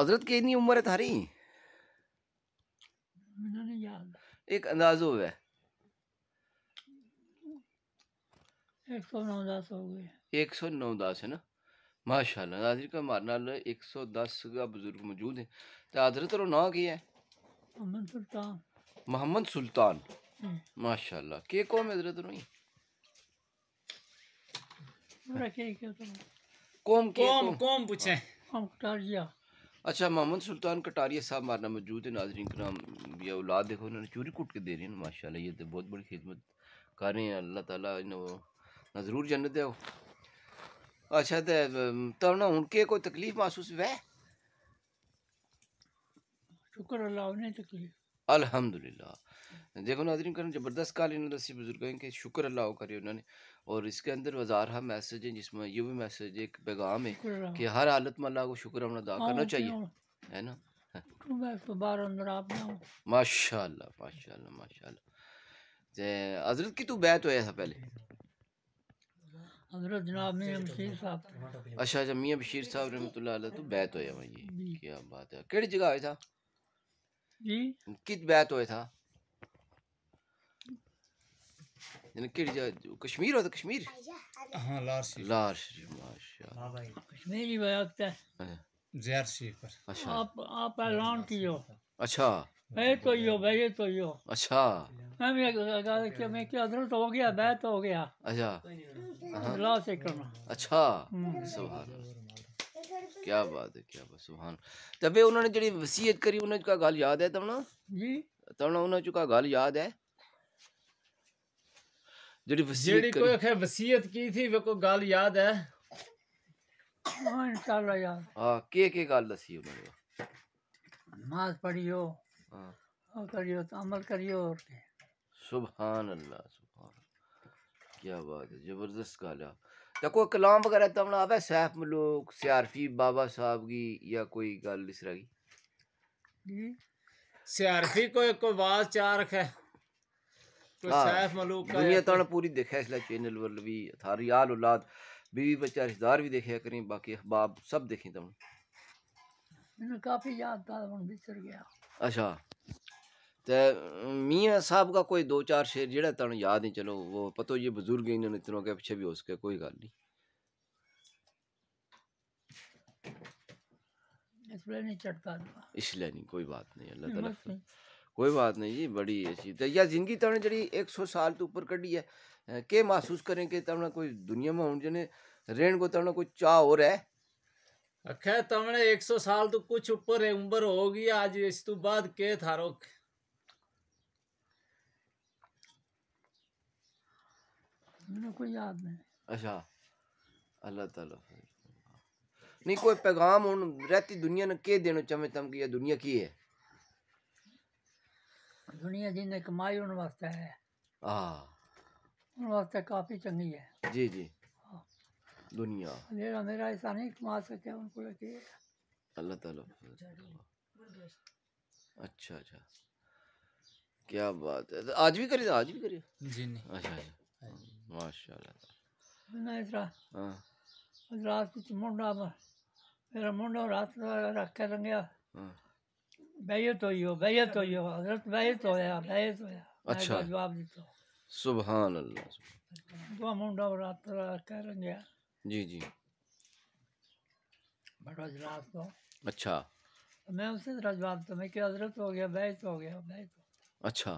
हजरत की इतनी उम्र है थारी एक अंदाजो है एक सौ नौ दस हो गए एक सौ नौ दस है ना माशाल्लाह नाजिर का हमारे नाल एक सौ दस का बुजुर्ग मौजूद है तो हजरत और ना की है मोहम्मद सुल्तान मोहम्मद सुल्तान हम्म। माशाल्लाह के कौम है हजरत रोई तो? कौम कौम कौम पूछे कौम कटारिया अच्छा मोहम्मद सुल्तान कटारिया साहब मारना मौजूद है नाजरीन नाम ये औलाद देखो इन्होंने चूरी कूट के दे रही है माशा ये तो बहुत बड़ी खिदमत कर रहे हैं अल्लाह ताला इन्हों ज़रूर जन्नत दे अच्छा तो तब तो ना उनके कोई तकलीफ महसूस वह शुक्र अल्लाह उन्हें तकलीफ अल्हम्दुलिल्लाह देखो नाजरीन करें ज़बरदस्त कालीन रसी बुज़ुर्गों के शुक्र अल्लाह करे उन्होंने और इसके अंदर वजारहा मैसेज है जिसमें ये भी मैसेज एक पैगाम है कि हर हालत में अल्लाह को शुक्र हमने अदा हाँ, करना चाहिए हाँ। है ना माशा माशा माशा हजरत की तू बैत होया था पहले अच्छा जमिया अच्छा, बशीर साहब रहमतुल्लाह अलैह तो बैत होया वहीं क्या बात है केड़ी जगह आया था कित बैत होया था कश्मीर होता तो कश्मीर हाँ लार शरीफ लार शरीफ माशाल्लाह हाँ हाँ, कश्मीर भी बयात है हाँ। ज़ियार शरीफ पर अच्छा आप आप ऐलान कियो अच्छा ए तो यो भाई तो यो अच्छा मैं मैं कि मैं कि हजरत हो गया बैत हो गया अच्छा अल्लाह से करना अच्छा हम्म। सुभान अल्लाह क्या बात है क्या बात सुभान तबे तो उन्होंने जड़ी वसीयत करी उन्हें का गल याद है तमना जी तमना उन्हें चुका गल याद है जड़ी वसीयत जड़ी कोई है वसीयत की थी वे को गल याद है हां इंशाल्लाह यार हां के के गल दसी उन्होंने नमाज पढ़ियो हां और करियो तो अमल करियो और सुभान अल्लाह सुभान क्या बात है जबरदस्त गल है या कोई कलाम वगैरह तमना आवे सैफ मलूक सियारफी बाबा साहब की या कोई गल इस तरह की हम्म, सियारफी को एक कोई आवाज चार रखे कोई हाँ, सैफ मलूक का दुनिया तो पूरी देखे इसलिए चैनल वाल भी थारी आल औलाद बीवी बच्चा रिश्तेदार भी देखे करें बाकी अहबाब सब देखें तुम काफी याद था बिसर गया अच्छा ते मियाँ साहब का कोई दो चार शेर जेड़ा तुम याद नहीं चलो वो पतो ये बुजुर्ग इन्होंने इतनों के पीछे भी हो सके कोई गल नहीं इसलिए नहीं कोई बात नहीं अल्लाह ताला कोई बात नहीं जी बड़ी अच्छी तो या जिंदगी तुमने जी एक सौ साल तो ऊपर कड़ी है के महसूस करें कि तुमने कोई दुनिया में हूँ जने रेण को तुमने कोई चाह हो रहा है अखे तुमने एक सौ साल तो कुछ ऊपर है उम्र होगी आज इस तू बाद के थारो मुझे कोई याद नहीं अच्छा अल्लाह ताला नहीं कोई पैगाम उन रहती दुनिया ने के देनो चमे तम की कि दुनिया की है दुनिया जिन्हें कमाई उन वास्ते है हां उन वास्ते काफ़ी चंगी है जी जी हाँ। दुनिया मेरा मेरा ऐसा नहीं कमा सके उनको लेके अल्लाह ताला अच्छा अच्छा क्या बात है आज भी करिए आज भी करिए जी नहीं अच्छा अच्छा हाँ माशाल्लाह इस तरह हाँ रात को मुंडा मेरा मुंडा रात रख के लंघिया हाँ। बैयत हुई हो बैयत हुई हो हजरत बैयत होया बैयत होया अच्छा जवाब देता सुभान अल्लाह दो मुंडा रात रख के लंघिया जी जी बड़ा रात को अच्छा मैं उसी तरह जवाब तो मैं कि हजरत हो गया बैत हो गया बैत हो गया अच्छा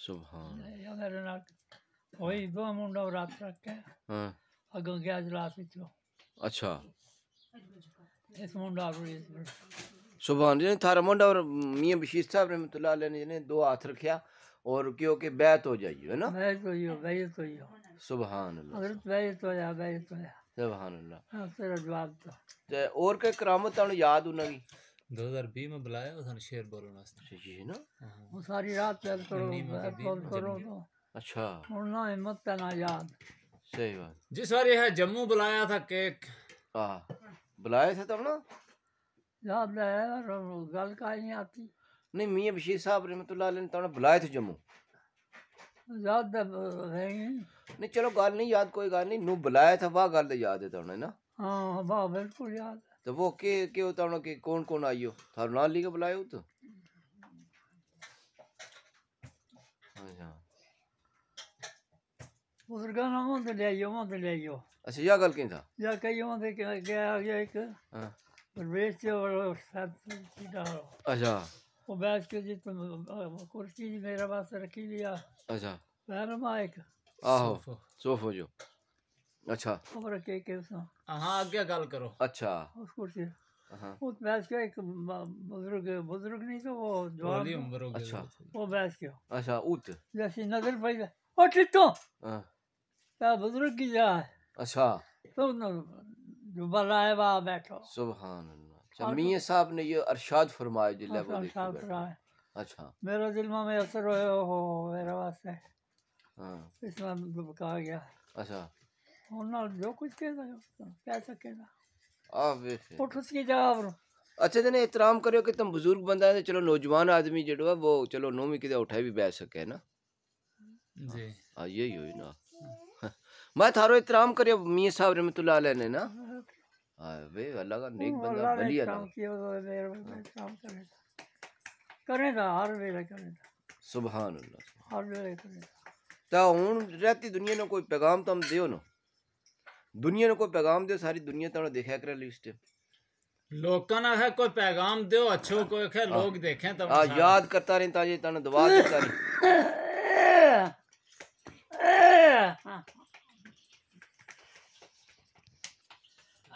सुभान या मेरे नाल वही दो मुंडा हाँ। रात रखे हाँ अगर गया जलास विचो अच्छा इस मुंडा और इस सुभान जी थारा मुंडा और मियां बशीर साहब रहमतुल्लाह अलैह ने दो हाथ रखा और क्यों के बैत हो जाइयो है ना बैत हो यो बैत हो यो सुभान अल्लाह अगर बैत हो या बैत हो या सुभान अल्लाह हां तेरा जवाब तो ते और के करामत तानु याद उना की 2020 में बुलाया उसने शेर बोलने वास्ते अच्छा जी ना हाँ। वो सारी रात चल करो करो अच्छा हिम्मत याद सही बात जिस बार यह जम्मू बुलाया था केक तब ना याद है गल का नहीं आती नहीं मियाँ बशीर साहब ने तब बुलाए थे जम्मू याद नहीं चलो गल नहीं याद कोई गल नहीं नू बुलाया था वाह गल याद है तब ना हाँ वाह बिल्कुल याद तो वो के के होता ना कि कौन कौन आई थारो नाल लेके बुलाए हो तो अच्छा मुर्गा ना मंद ले आइयो मंद ले आइयो अच्छा या गल की था या कई मंद गया गया एक हां परवेश जो साथ सीधा अच्छा वो बैठ के जित कुर्सी मेरे पास रखी लिया अच्छा पैर माइक आहो सोफो जो अच्छा और के के उसमें हां आगे गल करो अच्छा उस कुर्सी उस बैस के एक बुजुर्ग बुजुर्ग नहीं तो वो जवान अच्छा वो बैस के अच्छा उत जैसी नजर पड़ी ओ टिट्टो हां क्या बुजुर्ग की जा अच्छा तुम जो बलाए वहा बैठो सुभान अल्लाह मियां साहब ने ये अरशाद फरमाया जिल्ला को देखो अच्छा मेरा दिल में असर होया हो मेरा वास्ते हां इसमें कहा गया अच्छा ਉਹਨਾਂ ਜੋ ਕੁਝ ਕਹਿੰਦਾ ਕਹਿ ਸਕੇਗਾ ਆ ਵੇਖ ਉੱਠ ਉਸ ਕੀ ਜਵਾਬ ਅੱਛਾ ਤੇ ਨੇ ਇਤਰਾਮ ਕਰਿਓ ਕਿ ਤੁਮ ਬਜ਼ੁਰਗ ਬੰਦਾ ਹੈ ਤੇ ਚਲੋ ਨੌਜਵਾਨ ਆਦਮੀ ਜਿਹੜਾ ਉਹ ਚਲੋ ਨੌਵੀਂ ਕਿਤੇ ਉਠਾਈ ਵੀ ਬੈ ਸਕੇ ਨਾ ਜੀ ਆ ਇਹ ਹੀ ਹੋਈ ਨਾ मैं थारो इतराम करियो मियां साहब रहमतुल्लाह अलैह ने ना अबे अल्लाह का नेक बंदा वली अल्लाह कियो तो मेरे काम करे करेगा हर वेले करेगा सुभान अल्लाह हर वेले करेगा तो हुन रहती दुनिया ने कोई पैगाम तुम दियो ना दुनिया ने कोई पैगाम दियो सारी दुनिया तुम देखया करे लिस्ट लोकां ना है कोई पैगाम दियो अच्छो कोई खे लोग देखें तुम हां याद करता रहता ताजे तने दुआ देता हां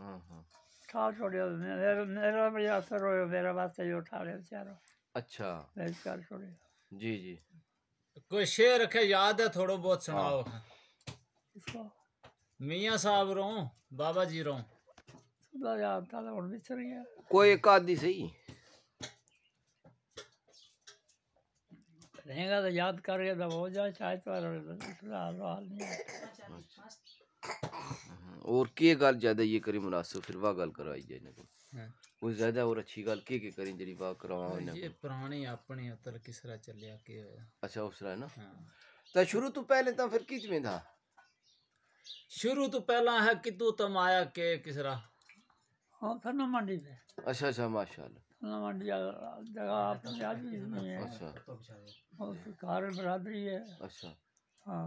ठार uh-huh. छोड़ियो मेरे मेरा बड़ी असर होयो मेरा वास्ते यो ठाड़े बेचारो अच्छा बेचार छोड़ियो जी जी कोई शेर रखे याद है थोड़ा बहुत सुनाओ हाँ। इसको मियाँ साहब रो बाबा जी रो सुना याद था ना तो उन बिछड़ गया कोई एक आदि सही रहेगा तो याद करेगा तब हो जाए शायद पर तो हाल नहीं और के गल ज्यादा ये करी मुनासिब फिर वाह गल कराई जाए ना कोई ज्यादा और अच्छी गल के के करी जड़ी वाह कराओ हाँ, ये पुराने अपने उतर किसरा चलया के अच्छा उसरा ना तो शुरू तो पहले तो फिर किच में शुरू तो पहला है कि तू तम आया के किसरा हां थाना मंडी पे अच्छा अच्छा माशाल्लाह अच्छा, अच्छा।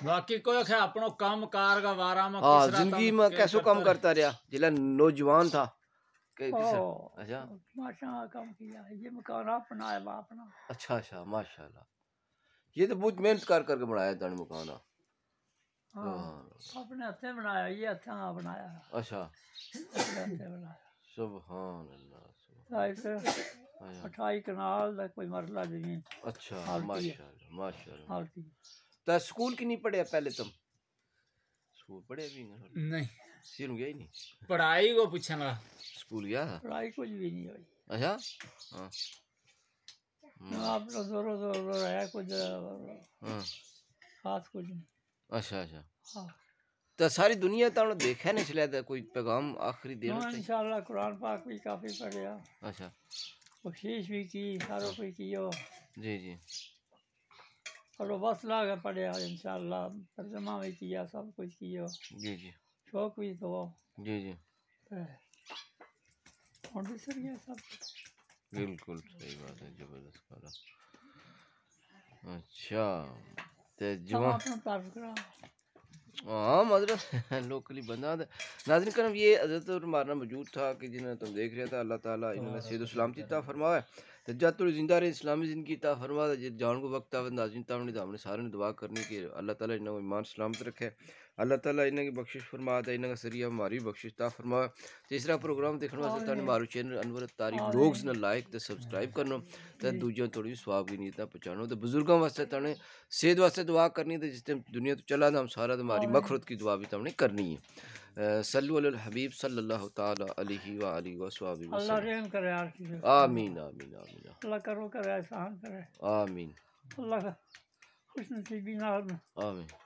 बाकी को है अपनो काम कार का वारा में हां जिंदगी में कैसे काम करता रहा जिला नौजवान था के अच्छा माशाल्लाह काम किया ये मकान है बाप ना अच्छा अच्छा माशाल्लाह ये तो बहुत मेहनत कर करके बनाया दान मकान हां हाँ। अपने से बनाया ये अच्छा बनाया अच्छा सुभान अल्लाह अठाई कनाल कोई मरला जमीन अच्छा माशाल्लाह माशाल्लाह तो स्कूल की नहीं पढ़े पहले तुम स्कूल पढ़े भी नहीं सिर गया ही नहीं पढ़ाई को पूछना स्कूल गया पढ़ाई कुछ भी नहीं हुई अच्छा हाँ आप लोग तो जोर जोर रो रहे हैं कुछ हां खास कुछ अच्छा अच्छा हाँ तो सारी दुनिया तो उन्होंने देखा नहीं चला था कोई पैगाम आखिरी दिन हाँ इंशाल्लाह कुरान पाक भी काफ़ी पढ़ गया अच्छा कोशिश भी की सारों कोई की जी जी और बस लागे पड़े इनशाला तर्जमा भी किया सब कुछ किया जी जी शौक भी तो जी जी और बिसर गया सब बिल्कुल सही बात है जबरदस्त करो अच्छा ते जुमा हाँ मदरस लोकली बंदा नाजन करम ये हजरत और मारना मौजूद था कि जिन्हें तुम देख रहे थे अल्लाह ताला इन्होंने हाँ। सैद सलामती फरमाया तजातुल जिंदार इस्लामी ज़िंदगी ता फरमा जान को वक्त आवे नाजिन तावनी सारे ने दुआ करनी कि अल्लाह ताला इन्हें ईमान सलामत रखे अल्लाह ताला इन्हें बख्शिश फरमा तो इन्हों सरिया हमारी बख्शिश ता फरमा तीसरा प्रोग्राम देखने वास्ते तुहानू मारू चैनल अनवर तारी लोग ने लाइक ते सब्सक्राइब करनो ते दूजे थोड़ी स्वाब की नीता पहुंचानो ते बुजुर्गों वास्ते तुहानू सेहत वास्ते दुआ करनी ते जिस दिन दुनिया तो चला हम सारा तो हमारी मखरत की दुआ भी तो हमने करनी है सल्लुल हबीब सल्लल्लाहु अलैहि अल्लाह रहम करे यार आमीन आमीन आमीन करो करे आमीन अल्लाह खुश नसीबी आमीन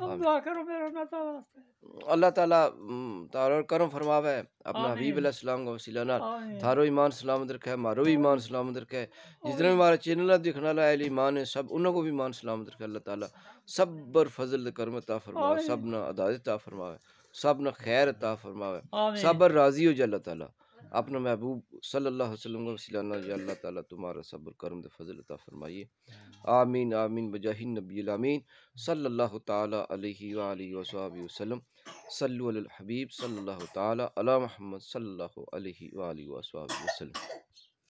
अल्लाह ताला तारो करम फरमावे अपना हबीब थारो ईमान सलामत रखे मारो भी ईमान सलामत रखे जितने भी हमारा चैनल दिखने वाला ईमान है सब उन्हों भी ईमान सलामत रखे अल्लाह ताला सब बर फजल करम अता फरमावे सब ना अदादत फरमावे सब ना खैर अता फरमावे सब राजी हो जाए अल्लाह ताला अपना महबूब सल्ला अलैहि तुम्हारा सबर करम फजल फरमाइए आमीन आमीन बजाहिन नबी आमीन सल्लल्लाहु ताला अलैहि वसल्लम सल्लु हबीब सल्लल्लाहु ताला अला मोहम्मद सल्लल्लाहु अलैहि वसल्लम